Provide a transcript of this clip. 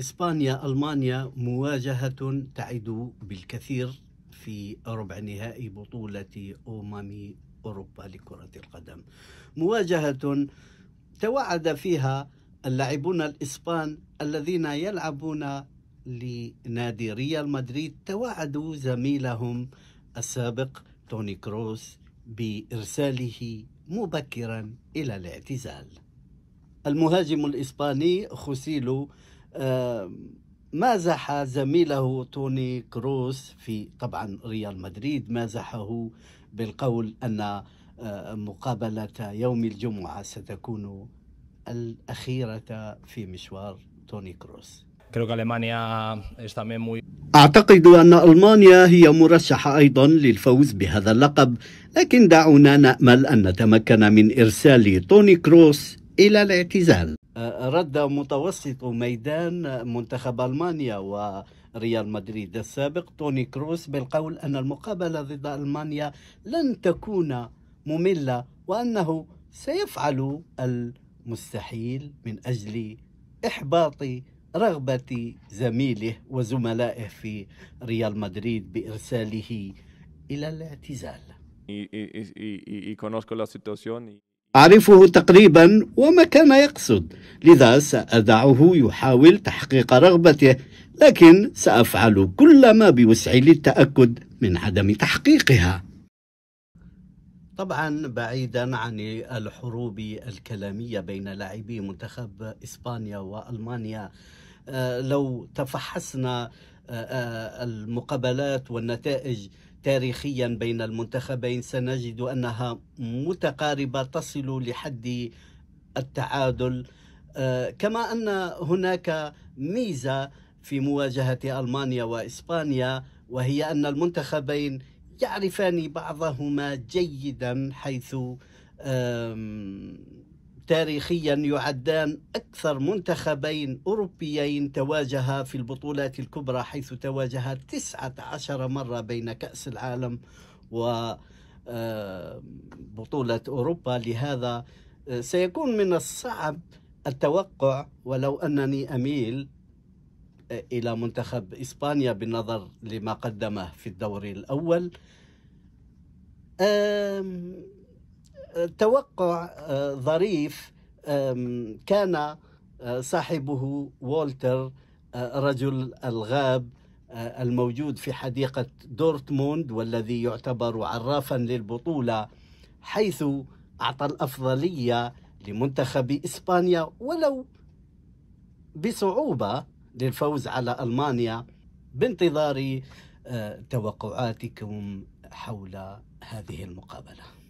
إسبانيا ألمانيا مواجهة تعد بالكثير في ربع نهائي بطولة أمم أوروبا لكرة القدم مواجهة توعد فيها اللاعبون الإسبان الذين يلعبون لنادي ريال مدريد توعدوا زميلهم السابق توني كروس بإرساله مبكرا إلى الاعتزال المهاجم الإسباني خوسيلو مازح زميله توني كروس في طبعا ريال مدريد مازحه بالقول ان آه، مقابله يوم الجمعه ستكون الاخيره في مشوار توني كروس أعتقد أن ألمانيا هي مرشحة أيضا للفوز بهذا اللقب لكن دعونا نأمل أن نتمكن من إرسال توني كروس إلى الاعتزال آه، رد متوسط ميدان منتخب المانيا وريال مدريد السابق توني كروس بالقول ان المقابله ضد المانيا لن تكون ممله وانه سيفعل المستحيل من اجل احباط رغبه زميله وزملائه في ريال مدريد بارساله الى الاعتزال y, y, y, y, y conozco la situación. Y... أعرفه تقريبا وما كان يقصد لذا سأدعه يحاول تحقيق رغبته لكن سأفعل كل ما بوسعي للتأكد من عدم تحقيقها طبعا بعيدا عن الحروب الكلامية بين لاعبي منتخب إسبانيا وألمانيا آه، لو تفحصنا آه، آه، المقابلات والنتائج تاريخيا بين المنتخبين سنجد انها متقاربه تصل لحد التعادل آه، كما ان هناك ميزه في مواجهه المانيا واسبانيا وهي ان المنتخبين يعرفان بعضهما جيدا حيث تاريخيا يعدان أكثر منتخبين أوروبيين تواجها في البطولات الكبرى حيث تواجها 19 مرة بين كأس العالم و آه، بطولة أوروبا لهذا آه، سيكون من الصعب التوقع ولو أنني أميل آه، إلى منتخب إسبانيا بالنظر لما قدمه في الدور الأول توقع آه، ظريف كان آه، صاحبه والتر آه، رجل الغاب الموجود في حديقة دورتموند والذي يعتبر عرافا للبطولة حيث أعطى الأفضلية لمنتخب إسبانيا ولو بصعوبة للفوز على ألمانيا بانتظار توقعاتكم حول هذه المقابله